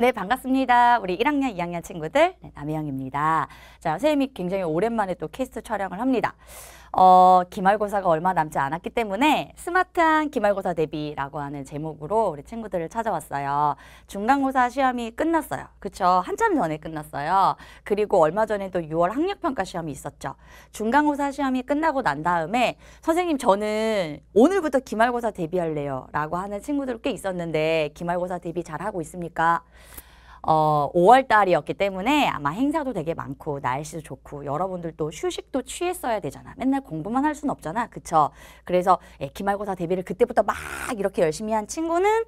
네, 반갑습니다. 우리 1학년, 2학년 친구들, 네, 남혜영입니다. 자, 선생님이 굉장히 오랜만에 또 캐스트 촬영을 합니다. 어, 기말고사가 얼마 남지 않았기 때문에 스마트한 기말고사 대비라고 하는 제목으로 우리 친구들을 찾아왔어요. 중간고사 시험이 끝났어요. 그쵸? 한참 전에 끝났어요. 그리고 얼마 전에 또 6월 학력평가 시험이 있었죠. 중간고사 시험이 끝나고 난 다음에 선생님 저는 오늘부터 기말고사 대비할래요 라고 하는 친구들 꽤 있었는데 기말고사 대비 잘하고 있습니까? 어, 5월 달이었기 때문에 아마 행사도 되게 많고 날씨도 좋고 여러분들도 휴식도 취했어야 되잖아. 맨날 공부만 할 수는 없잖아. 그쵸? 그래서 예, 기말고사 대비를 그때부터 막 이렇게 열심히 한 친구는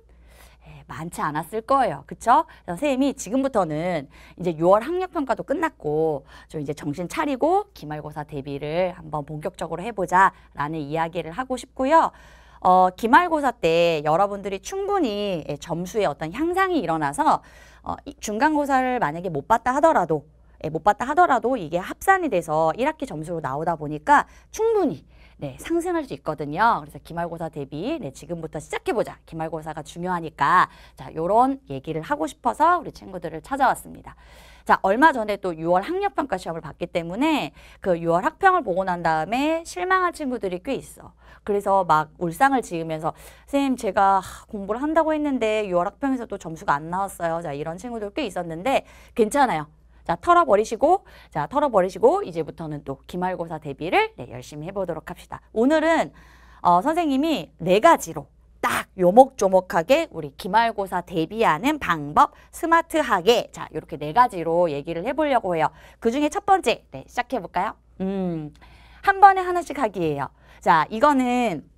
예, 많지 않았을 거예요. 그쵸? 선생님이 지금부터는 이제 6월 학력평가도 끝났고 좀 이제 정신 차리고 기말고사 대비를 한번 본격적으로 해보자 라는 이야기를 하고 싶고요. 어, 기말고사 때 여러분들이 충분히 예, 점수의 어떤 향상이 일어나서 어, 중간고사를 만약에 못 봤다 하더라도 예, 못 봤다 하더라도 이게 합산이 돼서 1학기 점수로 나오다 보니까 충분히 네, 상승할 수 있거든요. 그래서 기말고사 대비 네, 지금부터 시작해보자. 기말고사가 중요하니까 자 요런 얘기를 하고 싶어서 우리 친구들을 찾아왔습니다. 자, 얼마 전에 또 6월 학력평가 시험을 봤기 때문에 그 6월 학평을 보고 난 다음에 실망한 친구들이 꽤 있어. 그래서 막 울상을 지으면서 선생님 제가 공부를 한다고 했는데 6월 학평에서 또 점수가 안 나왔어요. 자, 이런 친구들 꽤 있었는데 괜찮아요. 자, 털어버리시고, 자, 털어버리시고, 이제부터는 또 기말고사 대비를 네, 열심히 해보도록 합시다. 오늘은, 어, 선생님이 네 가지로 딱 요목조목하게 우리 기말고사 대비하는 방법 스마트하게 자 이렇게 네 가지로 얘기를 해보려고 해요. 그중에 첫 번째 네 시작해볼까요? 음 한 번에 하나씩 하기예요. 자 이거는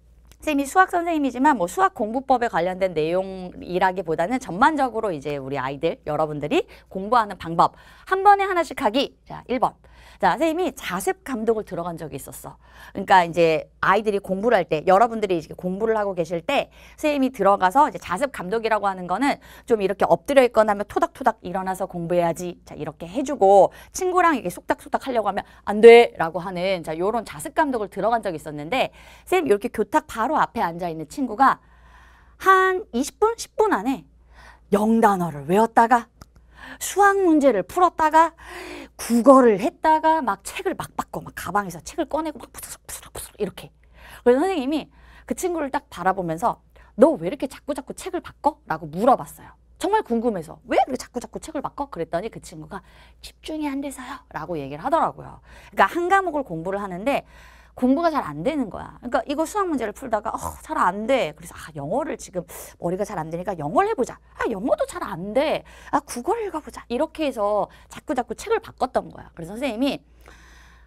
선생님이 수학 선생님이지만 뭐 수학 공부법에 관련된 내용이라기보다는 전반적으로 이제 우리 아이들 여러분들이 공부하는 방법 한 번에 하나씩 하기 자 1번 자, 선생님이 자습 감독을 들어간 적이 있었어. 그러니까 이제 아이들이 공부를 할 때, 여러분들이 이제 공부를 하고 계실 때, 선생님이 들어가서 이제 자습 감독이라고 하는 거는 좀 이렇게 엎드려 있거나 하면 토닥토닥 일어나서 공부해야지. 자, 이렇게 해주고, 친구랑 이렇게 속닥속닥 하려고 하면 안 돼! 라고 하는, 자, 요런 자습 감독을 들어간 적이 있었는데, 선생님 이렇게 교탁 바로 앞에 앉아있는 친구가 한 20분, 10분 안에 영단어를 외웠다가 수학 문제를 풀었다가 국어를 했다가 막 책을 막 받고 막 가방에서 책을 꺼내고 막 부스럭부스럭부스럭 이렇게 그래서 선생님이 그 친구를 딱 바라보면서 너 왜 이렇게 자꾸자꾸 책을 바꿔? 라고 물어봤어요 정말 궁금해서 왜 이렇게 자꾸자꾸 책을 바꿔? 그랬더니 그 친구가 집중이 안 돼서요 라고 얘기를 하더라고요 그러니까 한 과목을 공부를 하는데 공부가 잘 안 되는 거야. 그러니까 이거 수학 문제를 풀다가 어, 잘 안 돼. 그래서 아, 영어를 지금 머리가 잘 안 되니까 영어를 해보자. 아, 영어도 잘 안 돼. 아, 국어를 읽어보자. 이렇게 해서 자꾸 자꾸 책을 바꿨던 거야. 그래서 선생님이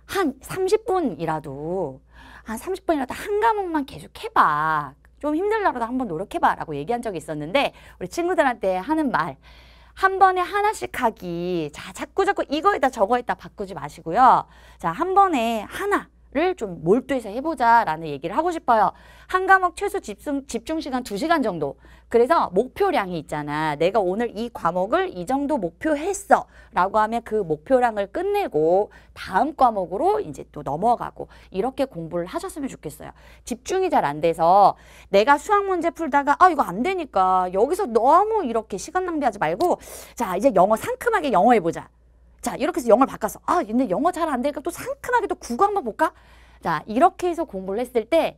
한 30분이라도 한 30분이라도 한 과목만 계속 해봐. 좀 힘들더라도 한 번 노력해봐 라고 얘기한 적이 있었는데 우리 친구들한테 하는 말한 번에 하나씩 하기 자 자꾸 자꾸 이거에다 저거에다 바꾸지 마시고요 자한 번에 하나 좀 몰두해서 해보자라는 얘기를 하고 싶어요. 한 과목 최소 집중, 집중 시간 2시간 정도. 그래서 목표량이 있잖아. 내가 오늘 이 과목을 이 정도 목표했어. 라고 하면 그 목표량을 끝내고 다음 과목으로 이제 또 넘어가고 이렇게 공부를 하셨으면 좋겠어요. 집중이 잘 안 돼서 내가 수학 문제 풀다가 아, 이거 안 되니까 여기서 너무 이렇게 시간 낭비하지 말고 자, 이제 영어 상큼하게 영어 해보자. 자 이렇게 해서 영어를 바꿔서 아 근데 영어 잘 안 되니까 또 상큼하게 또 국어 한번 볼까? 자 이렇게 해서 공부를 했을 때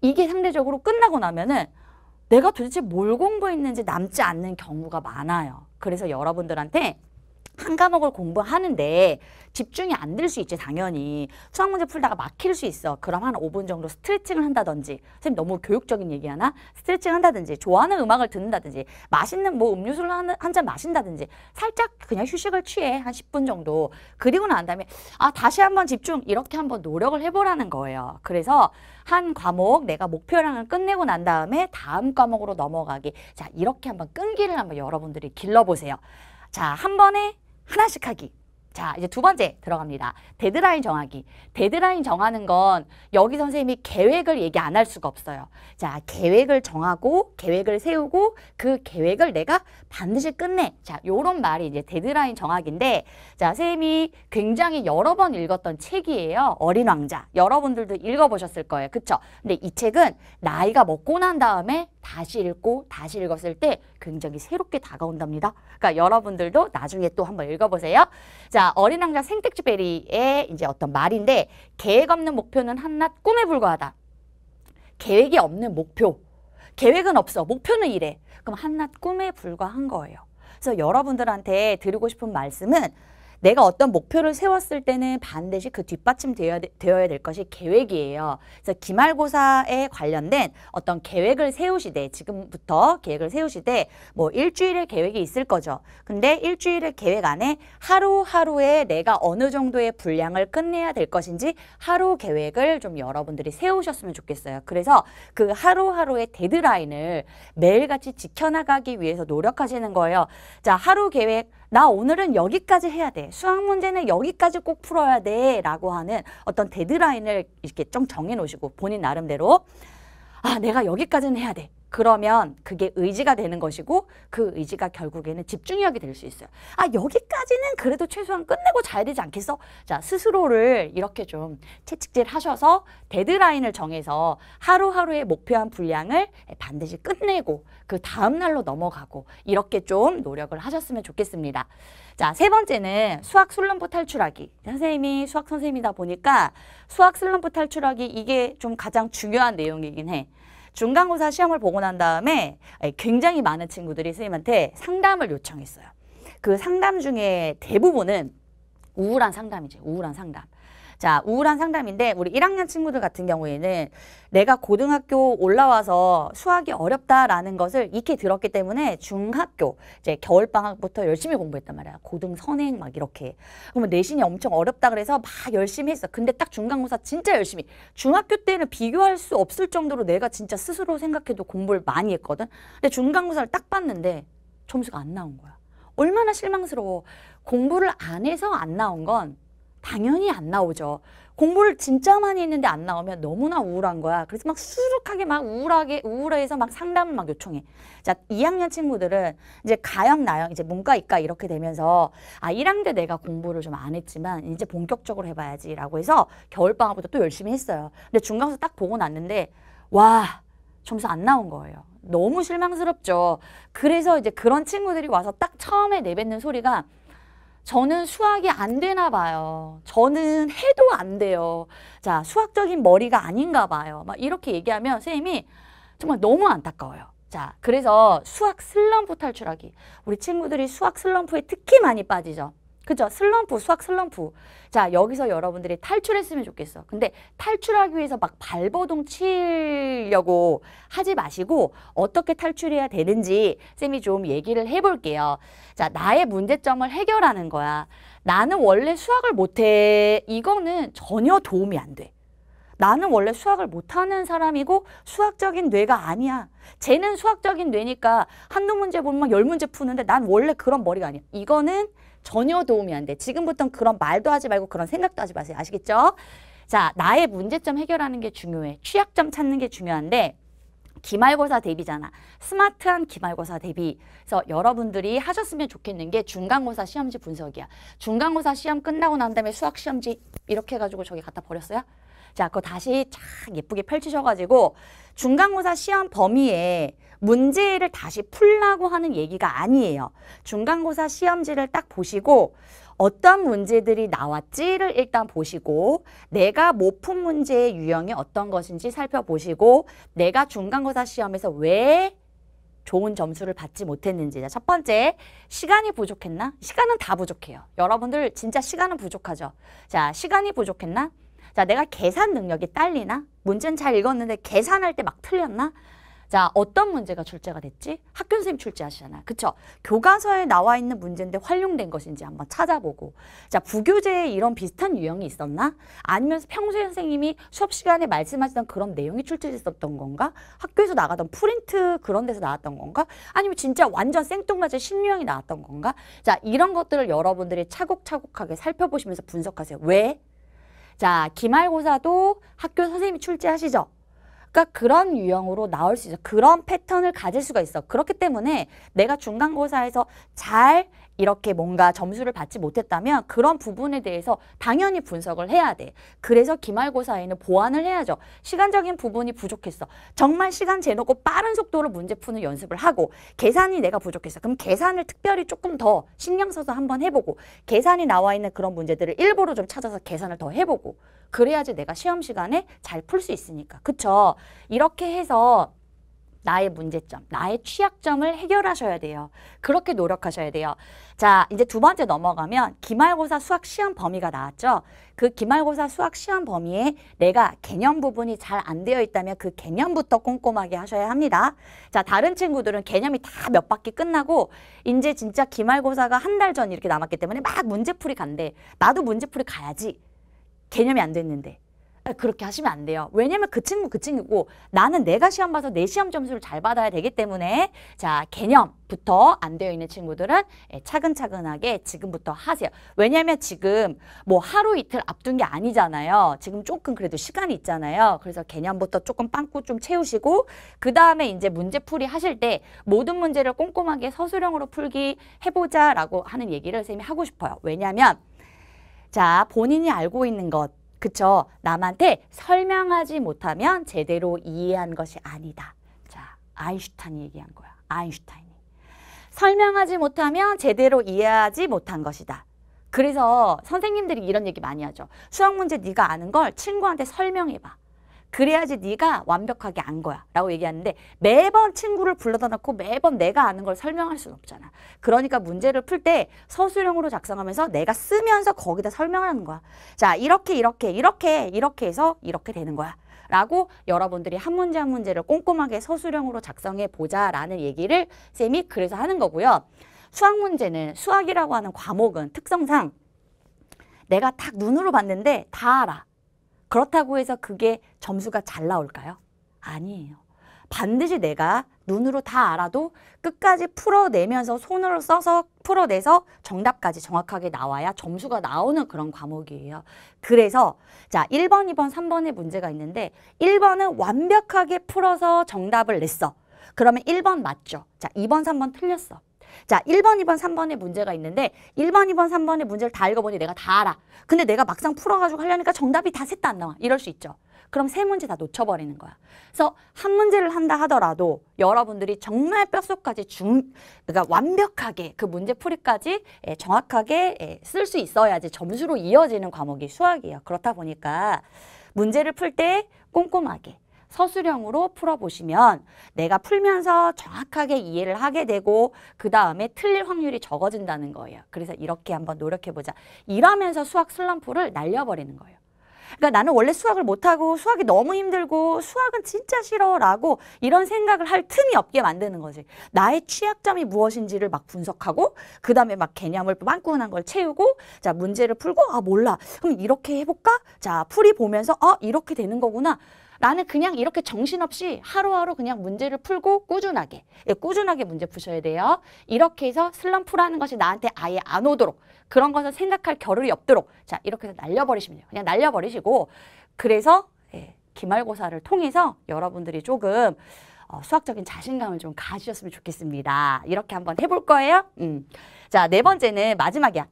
이게 상대적으로 끝나고 나면은 내가 도대체 뭘 공부했는지 남지 않는 경우가 많아요. 그래서 여러분들한테 한 과목을 공부하는데 집중이 안 될 수 있지 당연히 수학 문제 풀다가 막힐 수 있어 그럼 한 5분 정도 스트레칭을 한다든지 선생님 너무 교육적인 얘기하나 스트레칭 한다든지 좋아하는 음악을 듣는다든지 맛있는 뭐 음료수를 한 잔 마신다든지 살짝 그냥 휴식을 취해 한 10분 정도 그리고 난 다음에 아 다시 한번 집중 이렇게 한번 노력을 해보라는 거예요 그래서 한 과목 내가 목표량을 끝내고 난 다음에 다음 과목으로 넘어가기 자 이렇게 한번 끈기를 한번 여러분들이 길러보세요 자 한 번에 하나씩 하기. 자, 이제 두 번째 들어갑니다. 데드라인 정하기. 데드라인 정하는 건 여기 선생님이 계획을 얘기 안 할 수가 없어요. 자, 계획을 정하고 계획을 세우고 그 계획을 내가 반드시 끝내. 자, 요런 말이 이제 데드라인 정하기인데 자, 선생님이 굉장히 여러 번 읽었던 책이에요. 어린 왕자. 여러분들도 읽어보셨을 거예요. 그쵸? 근데 이 책은 나이가 먹고 난 다음에 다시 읽고 다시 읽었을 때 굉장히 새롭게 다가온답니다. 그러니까 여러분들도 나중에 또 한번 읽어보세요. 자, 어린 왕자 생택쥐베리의 이제 어떤 말인데 계획 없는 목표는 한낱 꿈에 불과하다. 계획이 없는 목표. 계획은 없어. 목표는 이래. 그럼 한낱 꿈에 불과한 거예요. 그래서 여러분들한테 드리고 싶은 말씀은 내가 어떤 목표를 세웠을 때는 반드시 그 뒷받침되어야 될 것이 계획이에요. 그래서 기말고사에 관련된 어떤 계획을 세우시되 지금부터 계획을 세우시되 뭐 일주일의 계획이 있을 거죠. 근데 일주일의 계획 안에 하루하루에 내가 어느 정도의 분량을 끝내야 될 것인지 하루 계획을 좀 여러분들이 세우셨으면 좋겠어요. 그래서 그 하루하루의 데드라인을 매일같이 지켜나가기 위해서 노력하시는 거예요. 자, 하루 계획 나 오늘은 여기까지 해야 돼. 수학 문제는 여기까지 꼭 풀어야 돼. 라고 하는 어떤 데드라인을 이렇게 좀 정해놓으시고 본인 나름대로 아, 내가 여기까지는 해야 돼. 그러면 그게 의지가 되는 것이고 그 의지가 결국에는 집중력이 될 수 있어요. 아 여기까지는 그래도 최소한 끝내고 자야 되지 않겠어? 자 스스로를 이렇게 좀 채찍질 하셔서 데드라인을 정해서 하루하루의 목표한 분량을 반드시 끝내고 그 다음 날로 넘어가고 이렇게 좀 노력을 하셨으면 좋겠습니다. 자세 번째는 수학 슬럼프 탈출하기. 선생님이 수학 선생님이다 보니까 수학 슬럼프 탈출하기 이게 좀 가장 중요한 내용이긴 해. 중간고사 시험을 보고 난 다음에 예, 굉장히 많은 친구들이 선생님한테 상담을 요청했어요. 그 상담 중에 대부분은 우울한 상담이죠. 우울한 상담. 자, 우울한 상담인데 우리 1학년 친구들 같은 경우에는 내가 고등학교 올라와서 수학이 어렵다라는 것을 익히 들었기 때문에 중학교 이제 겨울 방학부터 열심히 공부했단 말이야. 고등 선행 막 이렇게. 그러면 내신이 엄청 어렵다 그래서 막 열심히 했어. 근데 딱 중간고사 진짜 열심히. 중학교 때는 비교할 수 없을 정도로 내가 진짜 스스로 생각해도 공부를 많이 했거든. 근데 중간고사를 딱 봤는데 점수가 안 나온 거야. 얼마나 실망스러워. 공부를 안 해서 안 나온 건 당연히 안 나오죠. 공부를 진짜 많이 했는데 안 나오면 너무나 우울한 거야. 그래서 막 수룩하게 막 우울하게 우울해서 막 상담을 막 요청해. 자, 2학년 친구들은 이제 가형 나형 이제 문과 이과 이렇게 되면서 아 1학년 때 내가 공부를 좀 안 했지만 이제 본격적으로 해봐야지라고 해서 겨울 방학부터 또 열심히 했어요. 근데 중간고사 딱 보고 났는데 와 점수 안 나온 거예요. 너무 실망스럽죠. 그래서 이제 그런 친구들이 와서 딱 처음에 내뱉는 소리가 저는 수학이 안 되나 봐요. 저는 해도 안 돼요. 자, 수학적인 머리가 아닌가 봐요. 막 이렇게 얘기하면 선생님이 정말 너무 안타까워요. 자, 그래서 수학 슬럼프 탈출하기. 우리 친구들이 수학 슬럼프에 특히 많이 빠지죠. 그죠? 슬럼프, 수학 슬럼프. 자, 여기서 여러분들이 탈출했으면 좋겠어. 근데 탈출하기 위해서 막 발버둥 치려고 하지 마시고 어떻게 탈출해야 되는지 쌤이 좀 얘기를 해볼게요. 자, 나의 문제점을 해결하는 거야. 나는 원래 수학을 못해. 이거는 전혀 도움이 안 돼. 나는 원래 수학을 못하는 사람이고 수학적인 뇌가 아니야. 쟤는 수학적인 뇌니까 한두 문제 보면 열 문제 푸는데 난 원래 그런 머리가 아니야. 이거는 전혀 도움이 안 돼. 지금부터는 그런 말도 하지 말고 그런 생각도 하지 마세요. 아시겠죠? 자, 나의 문제점 해결하는 게 중요해. 취약점 찾는 게 중요한데 기말고사 대비잖아. 스마트한 기말고사 대비. 그래서 여러분들이 하셨으면 좋겠는 게 중간고사 시험지 분석이야. 중간고사 시험 끝나고 난 다음에 수학 시험지 이렇게 해가지고 저기 갖다 버렸어요? 자, 그거 다시 착 예쁘게 펼치셔가지고 중간고사 시험 범위에 문제를 다시 풀라고 하는 얘기가 아니에요. 중간고사 시험지를 딱 보시고 어떤 문제들이 나왔지를 일단 보시고 내가 못 푼 문제의 유형이 어떤 것인지 살펴보시고 내가 중간고사 시험에서 왜 좋은 점수를 받지 못했는지 첫 번째 시간이 부족했나? 시간은 다 부족해요. 여러분들 진짜 시간은 부족하죠. 자 시간이 부족했나? 자 내가 계산 능력이 딸리나? 문제는 잘 읽었는데 계산할 때 막 틀렸나? 자, 어떤 문제가 출제가 됐지? 학교 선생님 출제하시잖아. 요 그쵸? 교과서에 나와 있는 문제인데 활용된 것인지 한번 찾아보고. 자, 부교재에 이런 비슷한 유형이 있었나? 아니면 평소에 선생님이 수업 시간에 말씀하시던 그런 내용이 출제됐었던 건가? 학교에서 나가던 프린트 그런 데서 나왔던 건가? 아니면 진짜 완전 생뚱맞은 신유형이 나왔던 건가? 자, 이런 것들을 여러분들이 차곡차곡하게 살펴보시면서 분석하세요. 왜? 자, 기말고사도 학교 선생님이 출제하시죠? 그러니까 그런 유형으로 나올 수 있어. 그런 패턴을 가질 수가 있어. 그렇기 때문에 내가 중간고사에서 잘 이렇게 뭔가 점수를 받지 못했다면 그런 부분에 대해서 당연히 분석을 해야 돼. 그래서 기말고사에는 보완을 해야죠. 시간적인 부분이 부족했어. 정말 시간 재놓고 빠른 속도로 문제 푸는 연습을 하고 계산이 내가 부족했어. 그럼 계산을 특별히 조금 더 신경 써서 한번 해보고 계산이 나와 있는 그런 문제들을 일부러 좀 찾아서 계산을 더 해보고 그래야지 내가 시험 시간에 잘 풀 수 있으니까. 그쵸? 이렇게 해서 나의 문제점, 나의 취약점을 해결하셔야 돼요. 그렇게 노력하셔야 돼요. 자, 이제 두 번째 넘어가면 기말고사 수학 시험 범위가 나왔죠. 그 기말고사 수학 시험 범위에 내가 개념 부분이 잘 안 되어 있다면 그 개념부터 꼼꼼하게 하셔야 합니다. 자, 다른 친구들은 개념이 다 몇 바퀴 끝나고 이제 진짜 기말고사가 한 달 전 이렇게 남았기 때문에 막 문제풀이 간대. 나도 문제풀이 가야지. 개념이 안 됐는데. 아, 그렇게 하시면 안 돼요. 왜냐면 그 친구 그 친구고 나는 내가 시험 봐서 내 시험 점수를 잘 받아야 되기 때문에 자 개념부터 안 되어 있는 친구들은 예, 차근차근하게 지금부터 하세요. 왜냐면 지금 뭐 하루 이틀 앞둔 게 아니잖아요. 지금 조금 그래도 시간이 있잖아요. 그래서 개념부터 조금 빵꾸 좀 채우시고 그 다음에 이제 문제풀이 하실 때 모든 문제를 꼼꼼하게 서술형으로 풀기 해보자라고 하는 얘기를 선생님이 하고 싶어요. 왜냐면 자 본인이 알고 있는 것 그쵸? 남한테 설명하지 못하면 제대로 이해한 것이 아니다. 자, 아인슈타인이 얘기한 거야. 아인슈타인이. 설명하지 못하면 제대로 이해하지 못한 것이다. 그래서 선생님들이 이런 얘기 많이 하죠. 수학 문제 네가 아는 걸 친구한테 설명해봐. 그래야지 네가 완벽하게 안 거야 라고 얘기하는데 매번 친구를 불러다 놓고 매번 내가 아는 걸 설명할 수는 없잖아 그러니까 문제를 풀 때 서술형으로 작성하면서 내가 쓰면서 거기다 설명 하는 거야 자 이렇게 이렇게 이렇게 이렇게 해서 이렇게 되는 거야 라고 여러분들이 한 문제 한 문제를 꼼꼼하게 서술형으로 작성해 보자라는 얘기를 쌤이 그래서 하는 거고요 수학 문제는 수학이라고 하는 과목은 특성상 내가 딱 눈으로 봤는데 다 알아 그렇다고 해서 그게 점수가 잘 나올까요? 아니에요. 반드시 내가 눈으로 다 알아도 끝까지 풀어내면서 손으로 써서 풀어내서 정답까지 정확하게 나와야 점수가 나오는 그런 과목이에요. 그래서 자 1번, 2번, 3번의 문제가 있는데 1번은 완벽하게 풀어서 정답을 냈어. 그러면 1번 맞죠. 자 2번, 3번 틀렸어. 자, 1번, 2번, 3번에 문제가 있는데 1번, 2번, 3번에 문제를 다 읽어보니 내가 다 알아. 근데 내가 막상 풀어가지고 하려니까 정답이 다 셋 다 안 나와. 이럴 수 있죠. 그럼 세 문제 다 놓쳐버리는 거야. 그래서 한 문제를 한다 하더라도 여러분들이 정말 뼛속까지 중, 그러니까 완벽하게 그 문제 풀이까지 예, 정확하게 예, 쓸 수 있어야지 점수로 이어지는 과목이 수학이에요. 그렇다 보니까 문제를 풀 때 꼼꼼하게 서술형으로 풀어보시면 내가 풀면서 정확하게 이해를 하게 되고 그 다음에 틀릴 확률이 적어진다는 거예요. 그래서 이렇게 한번 노력해보자. 이러면서 수학 슬럼프를 날려버리는 거예요. 그러니까 나는 원래 수학을 못하고 수학이 너무 힘들고 수학은 진짜 싫어라고 이런 생각을 할 틈이 없게 만드는 거지. 나의 취약점이 무엇인지를 막 분석하고 그 다음에 막 개념을 빵꾸난 걸 채우고 자 문제를 풀고 아 몰라 그럼 이렇게 해볼까? 자 풀이 보면서 아 이렇게 되는 거구나. 나는 그냥 이렇게 정신없이 하루하루 그냥 문제를 풀고 꾸준하게 예, 꾸준하게 문제 푸셔야 돼요. 이렇게 해서 슬럼프라는 것이 나한테 아예 안 오도록 그런 것을 생각할 겨를이 없도록 자 이렇게 해서 날려버리시면 돼요. 그냥 날려버리시고 그래서 예, 기말고사를 통해서 여러분들이 조금 어, 수학적인 자신감을 좀 가지셨으면 좋겠습니다. 이렇게 한번 해볼 거예요. 음. 자, 네 번째는 마지막이야.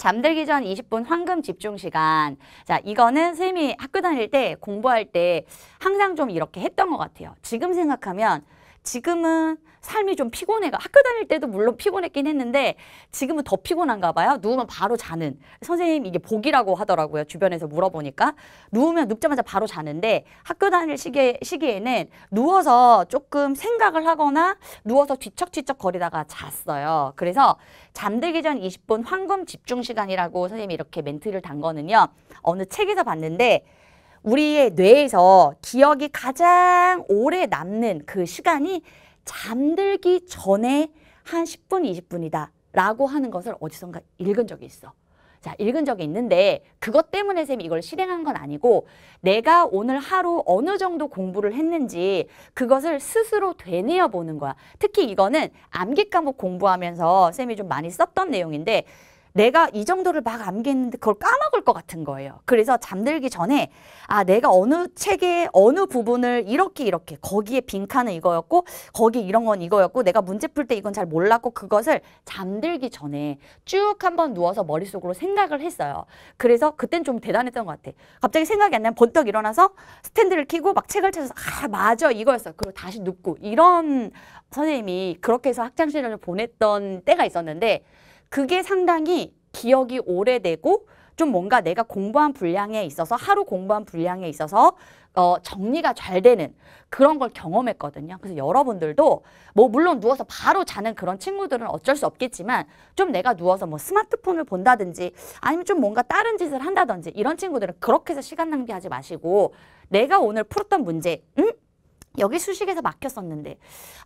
잠들기 전 20분 황금 집중 시간. 자, 이거는 선생님이 학교 다닐 때 공부할 때 항상 좀 이렇게 했던 것 같아요. 지금 생각하면 지금은 삶이 좀 피곤해가 학교 다닐 때도 물론 피곤했긴 했는데 지금은 더 피곤한가 봐요. 누우면 바로 자는 선생님 이게 복이라고 하더라고요. 주변에서 물어보니까 누우면 눕자마자 바로 자는데 학교 다닐 시기 시기에는 누워서 조금 생각을 하거나 누워서 뒤척뒤척 거리다가 잤어요. 그래서 잠들기 전 20분 황금 집중 시간이라고 선생님이 이렇게 멘트를 단 거는요. 어느 책에서 봤는데 우리의 뇌에서 기억이 가장 오래 남는 그 시간이 잠들기 전에 한 10분, 20분이다 라고 하는 것을 어디선가 읽은 적이 있어. 자, 읽은 적이 있는데 그것 때문에 쌤이 이걸 실행한 건 아니고 내가 오늘 하루 어느 정도 공부를 했는지 그것을 스스로 되뇌어 보는 거야. 특히 이거는 암기 과목 공부하면서 쌤이 좀 많이 썼던 내용인데 내가 이 정도를 막 암기했는데 그걸 까먹을 것 같은 거예요. 그래서 잠들기 전에 아 내가 어느 책의 어느 부분을 이렇게 이렇게 거기에 빈칸은 이거였고 거기 이런 건 이거였고 내가 문제 풀 때 이건 잘 몰랐고 그것을 잠들기 전에 쭉 한번 누워서 머릿속으로 생각을 했어요. 그래서 그땐 좀 대단했던 것 같아. 갑자기 생각이 안 나면 번떡 일어나서 스탠드를 키고 막 책을 찾아서 아 맞아 이거였어. 그리고 다시 눕고 이런 선생님이 그렇게 해서 학창시절을 보냈던 때가 있었는데 그게 상당히 기억이 오래되고 좀 뭔가 내가 공부한 분량에 있어서 하루 공부한 분량에 있어서 어, 정리가 잘 되는 그런 걸 경험했거든요. 그래서 여러분들도 뭐 물론 누워서 바로 자는 그런 친구들은 어쩔 수 없겠지만 좀 내가 누워서 뭐 스마트폰을 본다든지 아니면 좀 뭔가 다른 짓을 한다든지 이런 친구들은 그렇게 해서 시간 낭비하지 마시고 내가 오늘 풀었던 문제, 응? 여기 수식에서 막혔었는데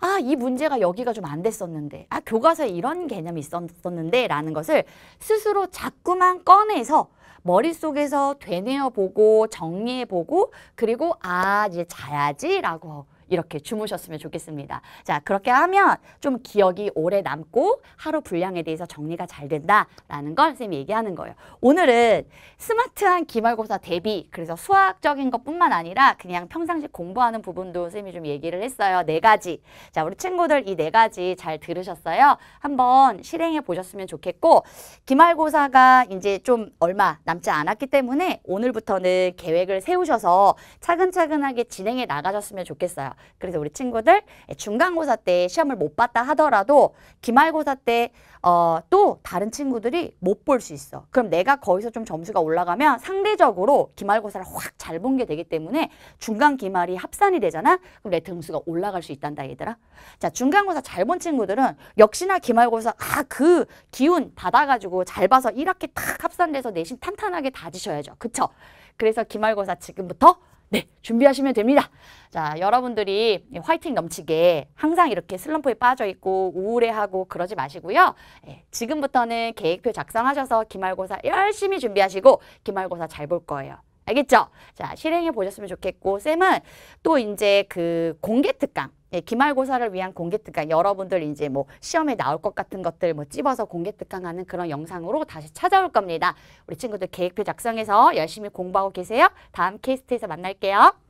아이 문제가 여기가 좀 안 됐었는데 아 교과서에 이런 개념이 있었는데 라는 것을 스스로 자꾸만 꺼내서 머릿속에서 되뇌어보고 정리해보고 그리고 아 이제 자야지 라고 이렇게 주무셨으면 좋겠습니다. 자, 그렇게 하면 좀 기억이 오래 남고 하루 분량에 대해서 정리가 잘 된다라는 걸 선생님이 얘기하는 거예요. 오늘은 스마트한 기말고사 대비 그래서 수학적인 것뿐만 아니라 그냥 평상시 공부하는 부분도 선생님이 좀 얘기를 했어요. 네 가지. 자, 우리 친구들 이 네 가지 잘 들으셨어요? 한번 실행해 보셨으면 좋겠고 기말고사가 이제 좀 얼마 남지 않았기 때문에 오늘부터는 계획을 세우셔서 차근차근하게 진행해 나가셨으면 좋겠어요. 그래서 우리 친구들 중간고사 때 시험을 못 봤다 하더라도 기말고사 때 어, 또 다른 친구들이 못 볼 수 있어. 그럼 내가 거기서 좀 점수가 올라가면 상대적으로 기말고사를 확 잘 본 게 되기 때문에 중간 기말이 합산이 되잖아. 그럼 내 등수가 올라갈 수 있단다 얘들아. 자 중간고사 잘 본 친구들은 역시나 기말고사 아 그 기운 받아가지고 잘 봐서 1학기 탁 합산돼서 내신 탄탄하게 다지셔야죠. 그쵸? 그래서 기말고사 지금부터 네, 준비하시면 됩니다. 자, 여러분들이 화이팅 넘치게 항상 이렇게 슬럼프에 빠져 있고 우울해하고 그러지 마시고요. 예, 지금부터는 계획표 작성하셔서 기말고사 열심히 준비하시고 기말고사 잘 볼 거예요. 알겠죠? 자, 실행해 보셨으면 좋겠고 쌤은 또 이제 그 공개 특강 예, 기말고사를 위한 공개특강 여러분들 이제 뭐 시험에 나올 것 같은 것들 뭐 찝어서 공개특강하는 그런 영상으로 다시 찾아올 겁니다. 우리 친구들 계획표 작성해서 열심히 공부하고 계세요. 다음 케이스트에서 만날게요.